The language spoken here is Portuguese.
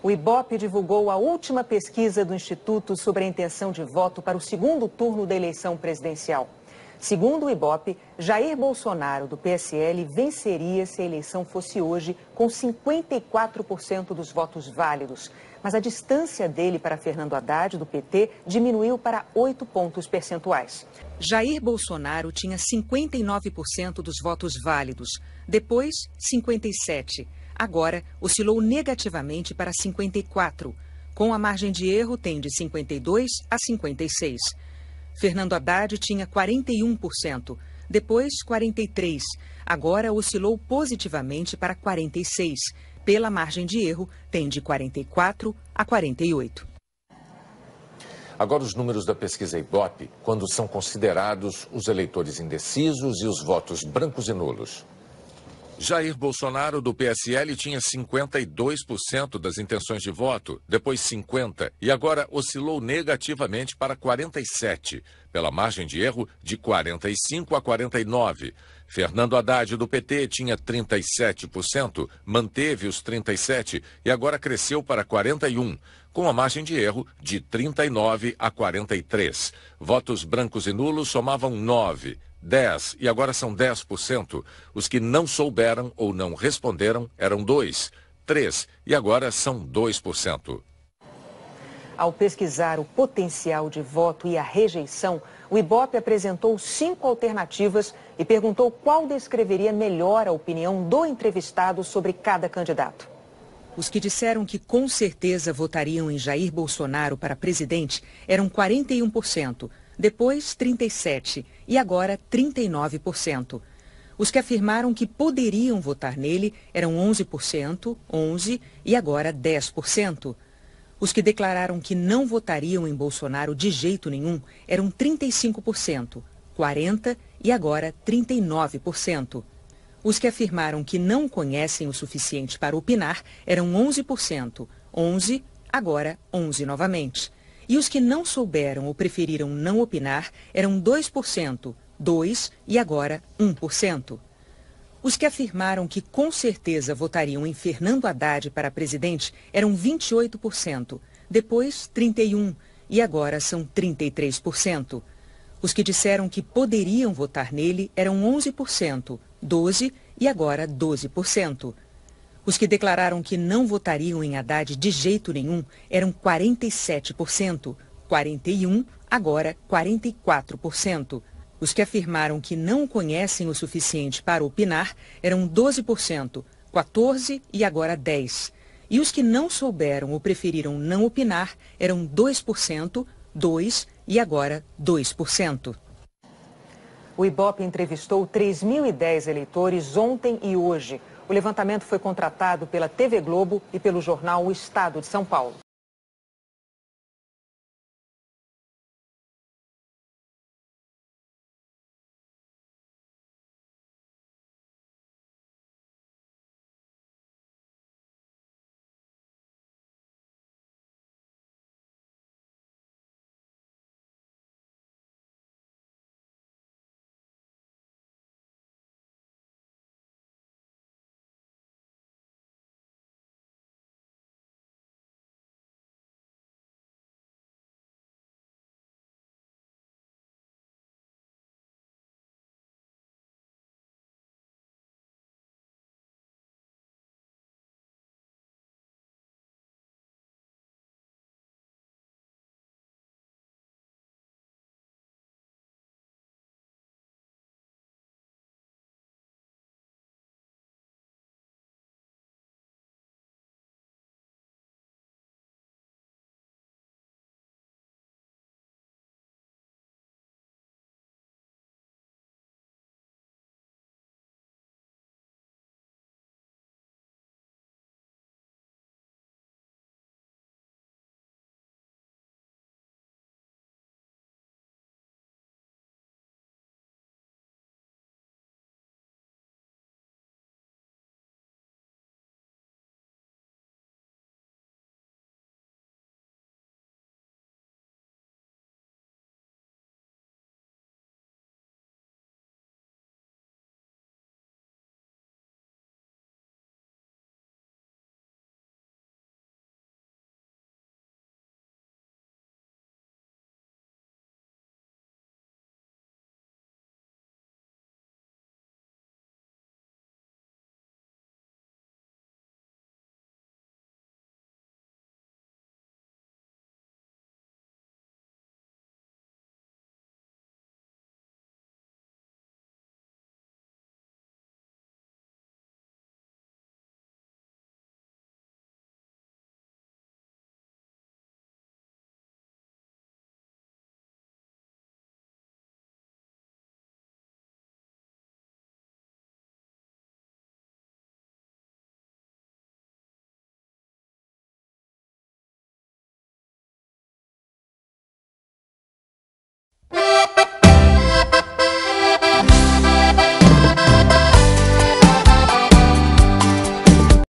O IBOP divulgou a última pesquisa do Instituto sobre a intenção de voto para o segundo turno da eleição presidencial. Segundo o IBOP, Jair Bolsonaro, do PSL, venceria se a eleição fosse hoje, com 54% dos votos válidos. Mas a distância dele para Fernando Haddad, do PT, diminuiu para 8 pontos percentuais. Jair Bolsonaro tinha 59% dos votos válidos, depois 57% agora oscilou negativamente para 54, com a margem de erro tem de 52 a 56. Fernando Haddad tinha 41%, depois 43%, agora oscilou positivamente para 46%. Pela margem de erro, tem de 44 a 48. Agora, os números da pesquisa Ibope, quando são considerados os eleitores indecisos e os votos brancos e nulos. Jair Bolsonaro, do PSL, tinha 52% das intenções de voto, depois 50% e agora oscilou negativamente para 47%, pela margem de erro de 45% a 49%. Fernando Haddad, do PT, tinha 37%, manteve os 37% e agora cresceu para 41%, com a margem de erro de 39% a 43%. Votos brancos e nulos somavam 9%. 10 e agora são 10%. Os que não souberam ou não responderam eram 2, 3 e agora são 2%. Ao pesquisar o potencial de voto e a rejeição, o ibope apresentou cinco alternativas e perguntou qual descreveria melhor a opinião do entrevistado sobre cada candidato. Os que disseram que com certeza votariam em Jair Bolsonaro para presidente eram 41% depois 37% e agora 39%. Os que afirmaram que poderiam votar nele eram 11%, 11% e agora 10%. Os que declararam que não votariam em Bolsonaro de jeito nenhum eram 35%, 40% e agora 39%. Os que afirmaram que não conhecem o suficiente para opinar eram 11%, 11%, agora 11% novamente. E os que não souberam ou preferiram não opinar eram 2%, 2% e agora 1%. Os que afirmaram que com certeza votariam em Fernando Haddad para presidente eram 28%, depois 31% e agora são 33%. Os que disseram que poderiam votar nele eram 11%, 12% e agora 12%. Os que declararam que não votariam em Haddad de jeito nenhum eram 47%, 41% agora 44%. Os que afirmaram que não conhecem o suficiente para opinar eram 12%, 14% e agora 10%. E os que não souberam ou preferiram não opinar eram 2%, 2% e agora 2%. O IBOP entrevistou 3.010 eleitores ontem e hoje. O levantamento foi contratado pela TV Globo e pelo jornal O Estado de São Paulo.